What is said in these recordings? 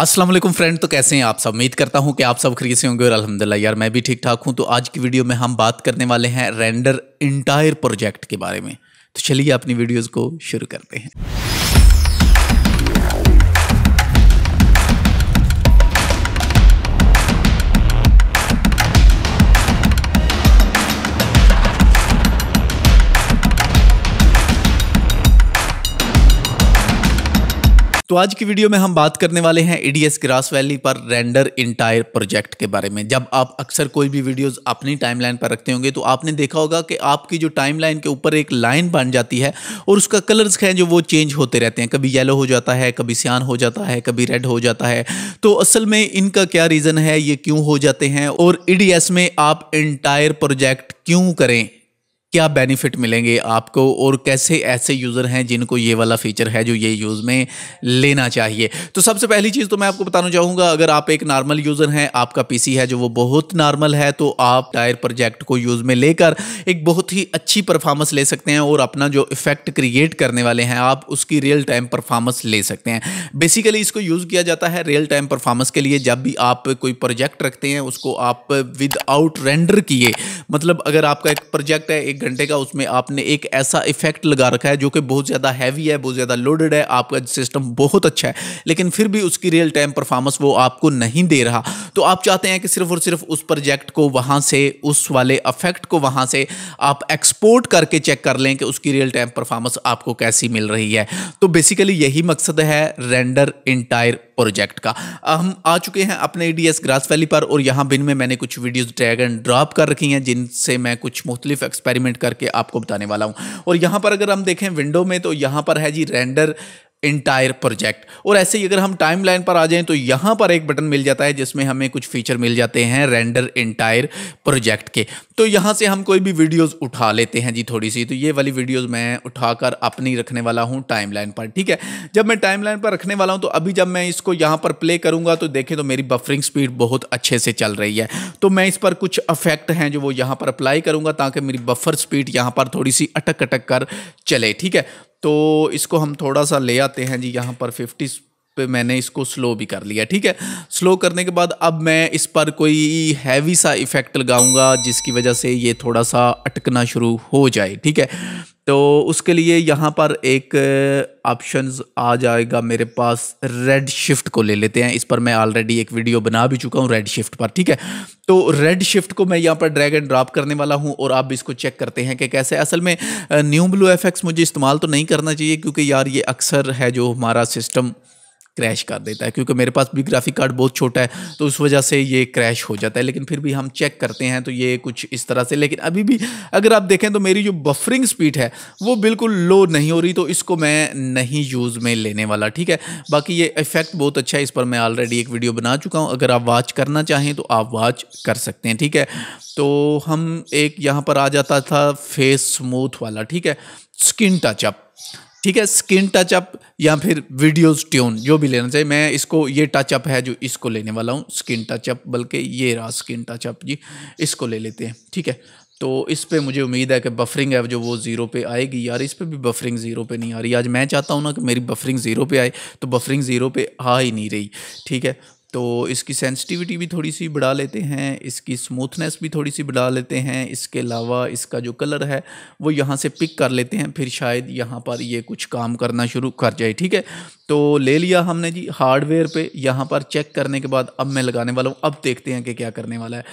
अस्सलाम वालेकुम फ्रेंड तो कैसे हैं आप सब उम्मीद करता हूं कि आप सब खरीद से होंगे और अल्हम्दुलिल्लाह यार मैं भी ठीक ठाक हूं तो आज की वीडियो में हम बात करने वाले हैं रेंडर इंटायर प्रोजेक्ट के बारे में तो चलिए अपनी वीडियोस को शुरू करते हैं तो आज की वीडियो में हम बात करने वाले हैं ईडीएस ग्रास वैली पर रेंडर इंटायर प्रोजेक्ट के बारे में जब आप अक्सर कोई भी वीडियोस अपनी टाइमलाइन पर रखते होंगे तो आपने देखा होगा कि आपकी जो टाइमलाइन के ऊपर एक लाइन बन जाती है और उसका कलर्स हैं जो वो चेंज होते रहते हैं कभी येलो हो जाता है कभी सियान हो जाता है कभी रेड हो जाता है तो असल में इनका क्या रीज़न है ये क्यों हो जाते हैं और ई में आप इंटायर प्रोजेक्ट क्यों करें क्या बेनिफिट मिलेंगे आपको और कैसे ऐसे यूज़र हैं जिनको ये वाला फीचर है जो ये यूज़ में लेना चाहिए तो सबसे पहली चीज़ तो मैं आपको बताना चाहूँगा अगर आप एक नॉर्मल यूज़र हैं आपका पीसी है जो वो बहुत नॉर्मल है तो आप टायर प्रोजेक्ट को यूज़ में लेकर एक बहुत ही अच्छी परफॉर्मेंस ले सकते हैं और अपना जो इफेक्ट क्रिएट करने वाले हैं आप उसकी रियल टाइम परफॉर्मेंस ले सकते हैं बेसिकली इसको यूज़ किया जाता है रियल टाइम परफॉर्मेंस के लिए जब भी आप कोई प्रोजेक्ट रखते हैं उसको आप विद आउट रेंडर किए मतलब अगर आपका एक प्रोजेक्ट है एक घंटे का उसमें आपने एक ऐसा इफेक्ट लगा रखा है जो कि बहुत ज़्यादा हैवी है बहुत ज़्यादा लोडेड है आपका सिस्टम बहुत अच्छा है लेकिन फिर भी उसकी रियल टाइम परफॉर्मेंस वो आपको नहीं दे रहा तो आप चाहते हैं कि सिर्फ और सिर्फ उस प्रोजेक्ट को वहाँ से उस वाले अफेक्ट को वहाँ से आप एक्सपोर्ट करके चेक कर लें कि उसकी रियल टाइम परफॉर्मेंस आपको कैसी मिल रही है तो बेसिकली यही मकसद है रेंडर इंटायर प्रोजेक्ट का हम आ चुके हैं अपने EDIUS Grass Valley पर और यहाँ बिन में मैंने कुछ वीडियोज ड्रैग एंड ड्रॉप कर रखी हैं जिनसे मैं कुछ मुख्तलिफ एक्सपेरिमेंट एक्सपेरिमेंट करके आपको बताने वाला हूँ और यहाँ पर अगर हम देखें विंडो में तो यहाँ पर है जी रेंडर इंटायर प्रोजेक्ट और ऐसे ही अगर हम टाइम लाइन पर आ जाएं तो यहाँ पर एक बटन मिल जाता है जिसमें हमें कुछ फीचर मिल जाते हैं रेंडर इंटायर प्रोजेक्ट के तो यहाँ से हम कोई भी वीडियोस उठा लेते हैं जी थोड़ी सी तो ये वाली वीडियोस मैं उठाकर अपनी रखने वाला हूँ टाइम लाइन पर ठीक है जब मैं टाइम लाइन पर रखने वाला हूँ तो अभी जब मैं इसको यहाँ पर प्ले करूँगा तो देखें तो मेरी बफरिंग स्पीड बहुत अच्छे से चल रही है तो मैं इस पर कुछ अफेक्ट हैं जो वो यहाँ पर अप्लाई करूँगा ताकि मेरी बफर स्पीड यहाँ पर थोड़ी सी अटक अटक कर चले ठीक है तो इसको हम थोड़ा सा ले आते हैं जी यहाँ पर फिफ्टी पे मैंने इसको स्लो भी कर लिया ठीक है स्लो करने के बाद अब मैं इस पर कोई हैवी सा इफ़ेक्ट लगाऊंगा जिसकी वजह से ये थोड़ा सा अटकना शुरू हो जाए ठीक है तो उसके लिए यहाँ पर एक ऑप्शंस आ जाएगा मेरे पास रेड शिफ्ट को ले लेते हैं इस पर मैं ऑलरेडी एक वीडियो बना भी चुका हूँ रेड शिफ्ट पर ठीक है तो रेड शिफ्ट को मैं यहाँ पर ड्रैग एंड ड्रॉप करने वाला हूँ और आप इसको चेक करते हैं कि कैसे असल में न्यू ब्लू एफेक्ट्स मुझे इस्तेमाल तो नहीं करना चाहिए क्योंकि यार ये अक्सर है जो हमारा सिस्टम क्रैश कर देता है क्योंकि मेरे पास भी ग्राफिक कार्ड बहुत छोटा है तो उस वजह से ये क्रैश हो जाता है लेकिन फिर भी हम चेक करते हैं तो ये कुछ इस तरह से लेकिन अभी भी अगर आप देखें तो मेरी जो बफरिंग स्पीड है वो बिल्कुल लो नहीं हो रही तो इसको मैं नहीं यूज़ में लेने वाला ठीक है बाकी ये इफेक्ट बहुत अच्छा है इस पर मैं ऑलरेडी एक वीडियो बना चुका हूँ अगर आप वाच करना चाहें तो आप वाच कर सकते हैं ठीक है तो हम एक यहाँ पर आ जाता था फेस स्मूथ वाला ठीक है स्किन टचअप ठीक है स्किन टचअप या फिर वीडियोस ट्यून जो भी लेना चाहिए मैं इसको ये टचअप है जो इसको लेने वाला हूँ स्किन टचअप बल्कि ये रहा स्किन टचअप जी इसको ले लेते हैं ठीक है तो इस पे मुझे उम्मीद है कि बफरिंग है जो वो ज़ीरो पे आएगी यार इस पे भी बफरिंग ज़ीरो पे नहीं आ रही आज मैं चाहता हूँ ना कि मेरी बफरिंग ज़ीरो पे आए तो बफरिंग ज़ीरो पे आ ही नहीं रही ठीक है तो इसकी सेंसिटिविटी भी थोड़ी सी बढ़ा लेते हैं इसकी स्मूथनेस भी थोड़ी सी बढ़ा लेते हैं इसके अलावा इसका जो कलर है वो यहाँ से पिक कर लेते हैं फिर शायद यहाँ पर ये कुछ काम करना शुरू कर जाए ठीक है तो ले लिया हमने जी हार्डवेयर पे यहाँ पर चेक करने के बाद अब मैं लगाने वाला हूँ अब देखते हैं कि क्या करने वाला है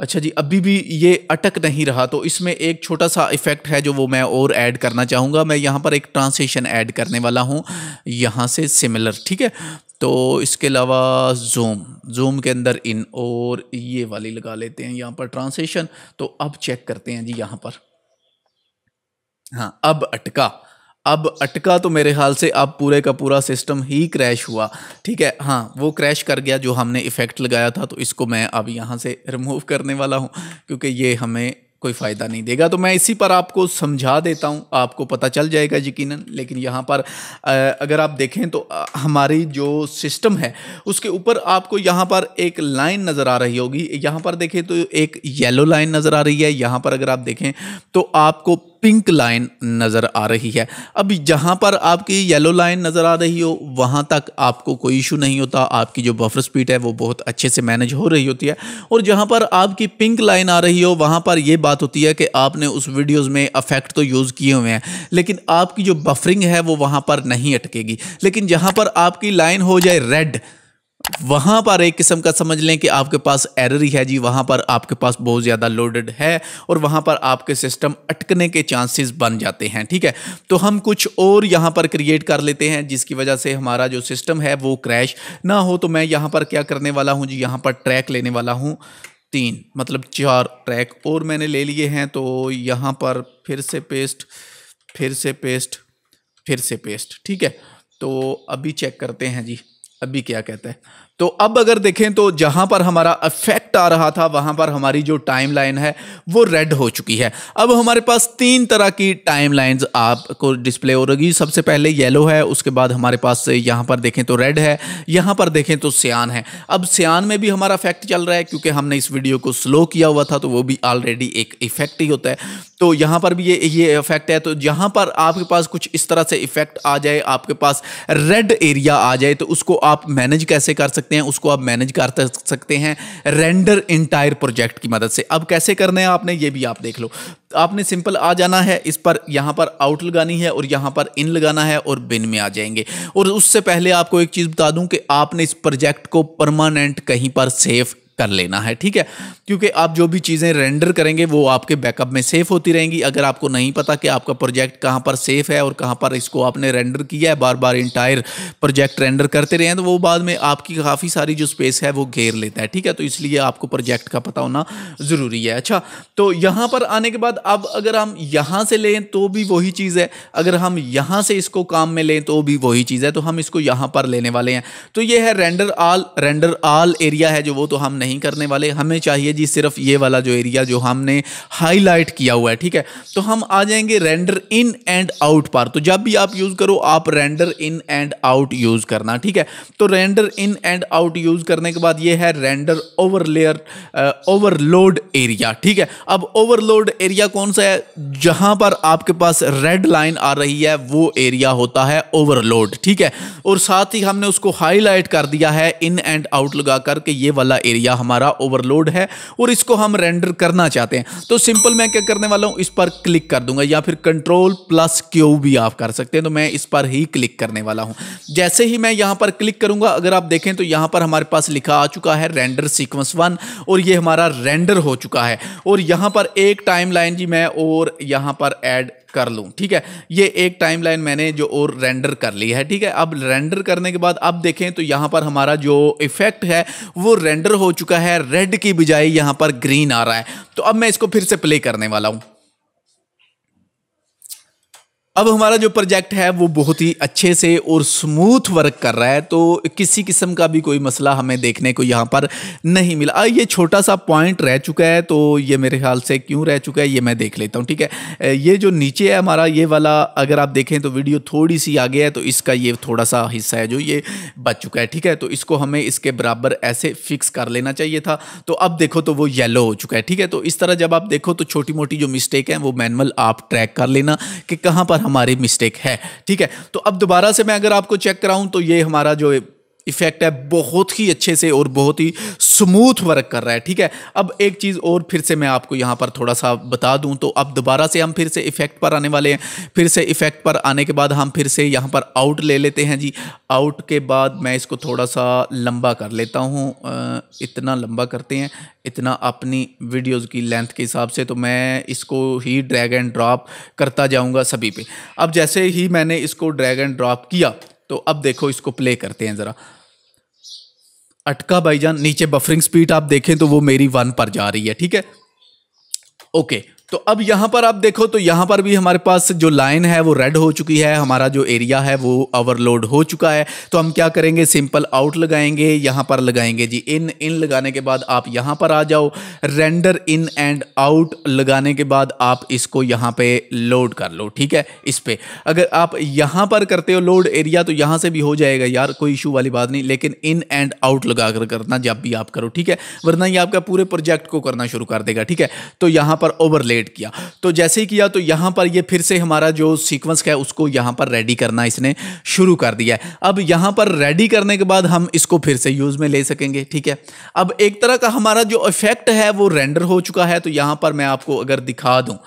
अच्छा जी अभी भी ये अटक नहीं रहा तो इसमें एक छोटा सा इफ़ेक्ट है जो वो मैं और ऐड करना चाहूँगा मैं यहाँ पर एक ट्रांसेशन ऐड करने वाला हूँ यहाँ से सिमिलर ठीक है तो इसके अलावा जूम जूम के अंदर इन और ये वाली लगा लेते हैं यहाँ पर ट्रांसेशन तो अब चेक करते हैं जी यहाँ पर हाँ अब अटका अब अटका तो मेरे ख्याल से अब पूरे का पूरा सिस्टम ही क्रैश हुआ ठीक है हाँ वो क्रैश कर गया जो हमने इफ़ेक्ट लगाया था तो इसको मैं अब यहाँ से रिमूव करने वाला हूँ क्योंकि ये हमें कोई फ़ायदा नहीं देगा तो मैं इसी पर आपको समझा देता हूँ आपको पता चल जाएगा यकीनन लेकिन यहाँ पर अगर आप देखें तो हमारी जो सिस्टम है उसके ऊपर आपको यहाँ पर एक लाइन नज़र आ रही होगी यहाँ पर देखें तो एक येलो लाइन नज़र आ रही है यहाँ पर अगर आप देखें तो आपको पिंक लाइन नज़र आ रही है अब जहाँ पर आपकी येलो लाइन नज़र आ रही हो वहाँ तक आपको कोई इशू नहीं होता आपकी जो बफर स्पीड है वो बहुत अच्छे से मैनेज हो रही होती है और जहाँ पर आपकी पिंक लाइन आ रही हो वहाँ पर ये बात होती है कि आपने उस वीडियोज़ में अफेक्ट तो यूज़ किए हुए हैं लेकिन आपकी जो बफरिंग है वो वहाँ पर नहीं अटकेगी लेकिन जहाँ पर आपकी लाइन हो जाए रेड वहाँ पर एक किस्म का समझ लें कि आपके पास एरर ही है जी वहाँ पर आपके पास बहुत ज़्यादा लोडेड है और वहाँ पर आपके सिस्टम अटकने के चांसेस बन जाते हैं ठीक है तो हम कुछ और यहाँ पर क्रिएट कर लेते हैं जिसकी वजह से हमारा जो सिस्टम है वो क्रैश ना हो तो मैं यहाँ पर क्या करने वाला हूँ जी यहाँ पर ट्रैक लेने वाला हूँ तीन मतलब चार ट्रैक और मैंने ले लिए हैं तो यहाँ पर फिर से पेस्ट फिर से पेस्ट फिर से पेस्ट ठीक है तो अभी चेक करते हैं जी अभी क्या कहते हैं तो अब अगर देखें तो जहां पर हमारा इफ़ेक्ट आ रहा था वहां पर हमारी जो टाइम लाइन है वो रेड हो चुकी है अब हमारे पास तीन तरह की टाइम लाइन आपको डिस्प्ले हो रही सबसे पहले येलो है उसके बाद हमारे पास यहाँ पर देखें तो रेड है यहाँ पर देखें तो सियान है अब सियान में भी हमारा इफेक्ट चल रहा है क्योंकि हमने इस वीडियो को स्लो किया हुआ था तो वो भी ऑलरेडी एक इफेक्ट ही होता है तो यहाँ पर भी ये ये इफेक्ट है तो जहां पर आपके पास कुछ इस तरह से इफेक्ट आ जाए आपके पास रेड एरिया आ जाए तो उसको आप मैनेज कैसे कर सकते सकते हैं उसको आप मैनेज कर सकते हैं रेंडर इंटायर प्रोजेक्ट की मदद से अब कैसे करना है आपने ये भी आप देख लो आपने सिंपल आ जाना है इस पर यहाँ पर आउट लगानी है और यहाँ पर इन लगाना है और बिन में आ जाएंगे और उससे पहले आपको एक चीज़ बता दूं कि आपने इस प्रोजेक्ट को परमानेंट कहीं पर सेफ कर लेना है ठीक है क्योंकि आप जो भी चीज़ें रेंडर करेंगे वो आपके बैकअप में सेफ होती रहेंगी अगर आपको नहीं पता कि आपका प्रोजेक्ट कहाँ पर सेफ है और कहाँ पर इसको आपने रेंडर किया है बार बार इंटायर प्रोजेक्ट रेंडर करते रहें तो वो बाद में आपकी काफ़ी सारी जो स्पेस है वो घेर लेता है ठीक है तो इसलिए आपको प्रोजेक्ट का पता होना ज़रूरी है अच्छा तो यहाँ पर आने के बाद अब अगर हम यहाँ से लें तो भी वही चीज़ है अगर हम यहाँ से इसको काम में लें तो भी वही चीज़ है तो हम इसको यहाँ पर लेने वाले हैं तो ये है render all render all area है जो वो तो हम नहीं नहीं करने वाले हमें चाहिए जी सिर्फ ये वाला जो एरिया जो हमने हाईलाइट किया हुआ है ठीक है तो हम आ जाएंगे रेंडर इन एंड आउट पर तो जब भी आप यूज़ करो आप render in and out use करना ठीक है तो render in and out use करने के बाद यह है रेंडर ओवरलेयर ओवरलोड एरिया ठीक है अब ओवरलोड एरिया कौन सा है जहां पर आपके पास रेड लाइन आ रही है वो एरिया होता है ओवरलोड ठीक है और साथ ही हमने उसको हाईलाइट कर दिया है इन एंड आउट लगा करके ये वाला एरिया या हमारा ओवरलोड है और इसको हम रेंडर करना चाहते हैं तो सिंपल मैं क्या करने वाला हूँ इस पर क्लिक कर दूंगा या फिर कंट्रोल प्लस क्यू भी आप कर सकते हैं तो मैं इस पर ही क्लिक करने वाला हूँ जैसे ही मैं यहाँ पर क्लिक करूँगा अगर आप देखें तो यहाँ पर हमारे पास लिखा आ चुका है रेंडर सिक्वेंस वन और ये हमारा रेंडर हो चुका है और यहाँ पर एक टाइम लाइन जी मैं और यहाँ पर एड कर लूँ ठीक है ये एक टाइमलाइन मैंने जो और रेंडर कर ली है ठीक है अब रेंडर करने के बाद अब देखें तो यहाँ पर हमारा जो इफेक्ट है वो रेंडर हो चुका है रेड की बजाय यहाँ पर ग्रीन आ रहा है तो अब मैं इसको फिर से प्ले करने वाला हूँ अब हमारा जो प्रोजेक्ट है वो बहुत ही अच्छे से और स्मूथ वर्क कर रहा है तो किसी किस्म का भी कोई मसला हमें देखने को यहाँ पर नहीं मिला ये छोटा सा पॉइंट रह चुका है तो ये मेरे ख्याल से क्यों रह चुका है ये मैं देख लेता हूँ ठीक है ये जो नीचे है हमारा ये वाला अगर आप देखें तो वीडियो थोड़ी सी आगे है तो इसका ये थोड़ा सा हिस्सा है जो ये बच चुका है ठीक है तो इसको हमें इसके बराबर ऐसे फिक्स कर लेना चाहिए था तो अब देखो तो वो येलो हो चुका है ठीक है तो इस तरह जब आप देखो तो छोटी मोटी जो मिस्टेक है वो मैनुअल आप ट्रैक कर लेना कि कहाँ पर हमारी मिस्टेक है ठीक है तो अब दोबारा से मैं अगर आपको चेक कराऊं तो ये हमारा जो इफेक्ट है बहुत ही अच्छे से और बहुत ही स्मूथ वर्क कर रहा है ठीक है अब एक चीज़ और फिर से मैं आपको यहाँ पर थोड़ा सा बता दूँ तो अब दोबारा से हम फिर से इफेक्ट पर आने वाले हैं फिर से इफेक्ट पर आने के बाद हम फिर से यहाँ पर आउट ले लेते हैं जी आउट के बाद मैं इसको थोड़ा सा लंबा कर लेता हूँ इतना लंबा करते हैं इतना अपनी वीडियोज़ की लेंथ के हिसाब से तो मैं इसको ही ड्रैग एंड ड्रॉप करता जाऊँगा सभी पे अब जैसे ही मैंने इसको ड्रैग एंड ड्रॉप किया तो अब देखो इसको प्ले करते हैं ज़रा अटका भाईजान नीचे बफरिंग स्पीड आप देखें तो वो मेरी वन पर जा रही है ठीक है ओके तो अब यहाँ पर आप देखो तो यहाँ पर भी हमारे पास जो लाइन है वो रेड हो चुकी है हमारा जो एरिया है वो ओवरलोड हो चुका है तो हम क्या करेंगे सिंपल आउट लगाएंगे यहाँ पर लगाएंगे जी इन इन लगाने के बाद आप यहाँ पर आ जाओ रेंडर इन एंड आउट लगाने के बाद आप इसको यहाँ पे लोड कर लो ठीक है इस पर अगर आप यहाँ पर करते हो लोड एरिया तो यहाँ से भी हो जाएगा यार कोई इशू वाली बात नहीं लेकिन इन एंड आउट लगा कर करना जब भी आप करो ठीक है वरना ये आपका पूरे प्रोजेक्ट को करना शुरू कर देगा ठीक है तो यहाँ पर ओवरलेड क्रिएट किया तो जैसे ही किया तो यहाँ पर ये फिर से हमारा जो सीक्वेंस है उसको यहाँ पर रेडी करना इसने शुरू कर दिया है अब यहाँ पर रेडी करने के बाद हम इसको फिर से यूज़ में ले सकेंगे ठीक है अब एक तरह का हमारा जो इफेक्ट है वो रेंडर हो चुका है तो यहाँ पर मैं आपको अगर दिखा दूँ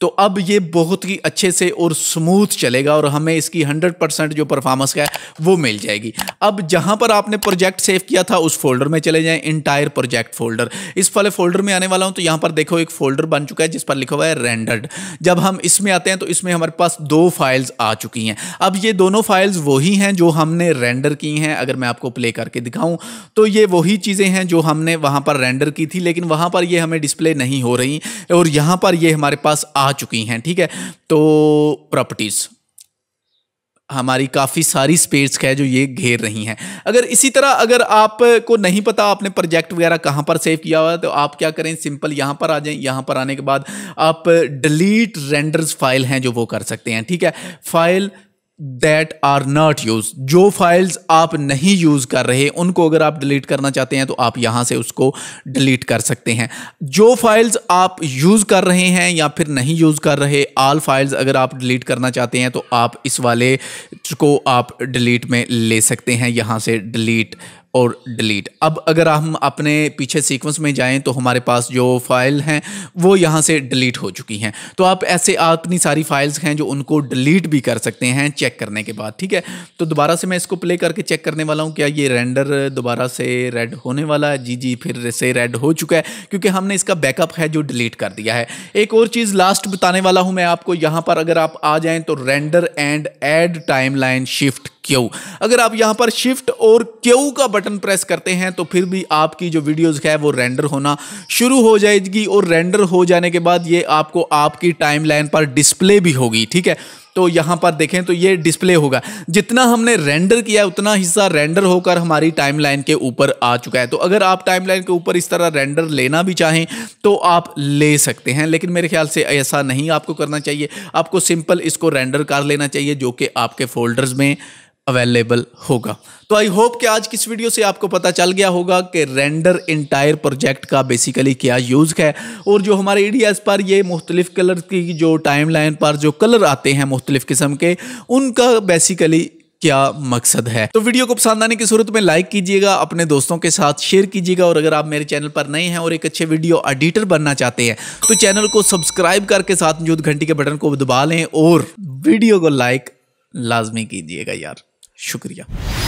तो अब ये बहुत ही अच्छे से और स्मूथ चलेगा और हमें इसकी 100 परसेंट जो परफॉर्मेंस है वो मिल जाएगी अब जहाँ पर आपने प्रोजेक्ट सेव किया था उस फोल्डर में चले जाएं इंटायर प्रोजेक्ट फोल्डर इस वाले फोल्डर में आने वाला हूँ तो यहाँ पर देखो एक फोल्डर बन चुका है जिस पर लिखा हुआ है रेंडर्ड जब हम इसमें आते हैं तो इसमें हमारे पास दो फाइल्स आ चुकी हैं अब ये दोनों फाइल्स वही हैं जो हमने रेंडर की हैं अगर मैं आपको प्ले करके दिखाऊँ तो ये वही चीज़ें हैं जो हमने वहाँ पर रेंडर की थी लेकिन वहाँ पर ये हमें डिस्प्ले नहीं हो रही और यहाँ पर ये हमारे पास आ आ चुकी हैं ठीक है तो प्रॉपर्टीज़ हमारी काफ़ी सारी स्पेस है जो ये घेर रही हैं अगर इसी तरह अगर आपको नहीं पता आपने प्रोजेक्ट वगैरह कहाँ पर सेव किया हुआ है तो आप क्या करें सिंपल यहाँ पर आ जाएं यहाँ पर आने के बाद आप डिलीट रेंडर्स फाइल हैं जो वो कर सकते हैं ठीक है file that are not use जो फाइल्स आप नहीं यूज कर रहे उनको अगर आप डिलीट करना चाहते हैं तो आप यहां से उसको डिलीट कर सकते हैं जो फाइल्स आप यूज कर रहे हैं या फिर नहीं यूज कर रहे आल फाइल्स अगर आप डिलीट करना चाहते हैं तो आप इस वाले को आप डिलीट में ले सकते हैं यहां से डिलीट और डिलीट अब अगर हम अपने पीछे सीक्वेंस में जाएं तो हमारे पास जो फाइल हैं वो यहाँ से डिलीट हो चुकी हैं तो आप ऐसे अपनी सारी फाइल्स हैं जो उनको डिलीट भी कर सकते हैं चेक करने के बाद ठीक है तो दोबारा से मैं इसको प्ले करके चेक करने वाला हूँ क्या ये रेंडर दोबारा से रेड होने वाला है जी जी फिर से रेड हो चुका है क्योंकि हमने इसका बैकअप है जो डिलीट कर दिया है एक और चीज़ लास्ट बताने वाला हूँ मैं आपको यहाँ पर अगर आप आ जाएँ तो render and add time shift Q अगर आप यहां पर शिफ्ट और क्यू का बटन प्रेस करते हैं तो फिर भी आपकी जो वीडियोज़ है वो रेंडर होना शुरू हो जाएगी और रेंडर हो जाने के बाद ये आपको आपकी टाइमलाइन पर डिस्प्ले भी होगी ठीक है तो यहाँ पर देखें तो ये डिस्प्ले होगा जितना हमने रेंडर किया उतना हिस्सा रेंडर होकर हमारी टाइमलाइन के ऊपर आ चुका है तो अगर आप टाइमलाइन के ऊपर इस तरह रेंडर लेना भी चाहें तो आप ले सकते हैं लेकिन मेरे ख्याल से ऐसा नहीं आपको करना चाहिए आपको सिंपल इसको रेंडर कर लेना चाहिए जो कि आपके फोल्डर्स में अवेलेबल होगा तो आई होप कि आज किस वीडियो से आपको पता चल गया होगा कि रेंडर इंटायर प्रोजेक्ट का बेसिकली क्या यूज़ है और जो हमारे ई पर ये मुख्तलिफ़ कलर की जो टाइम लाइन पर जो कलर आते हैं मुख्तलिफ़ किस्म के उनका बेसिकली क्या मकसद है तो वीडियो को पसंद आने की सूरत में लाइक कीजिएगा अपने दोस्तों के साथ शेयर कीजिएगा और अगर आप मेरे चैनल पर नए हैं और एक अच्छे वीडियो एडिटर बनना चाहते हैं तो चैनल को सब्सक्राइब करके साथ मौजूद घंटी के बटन को दबा लें और वीडियो को लाइक लाजमी कीजिएगा यार शुक्रिया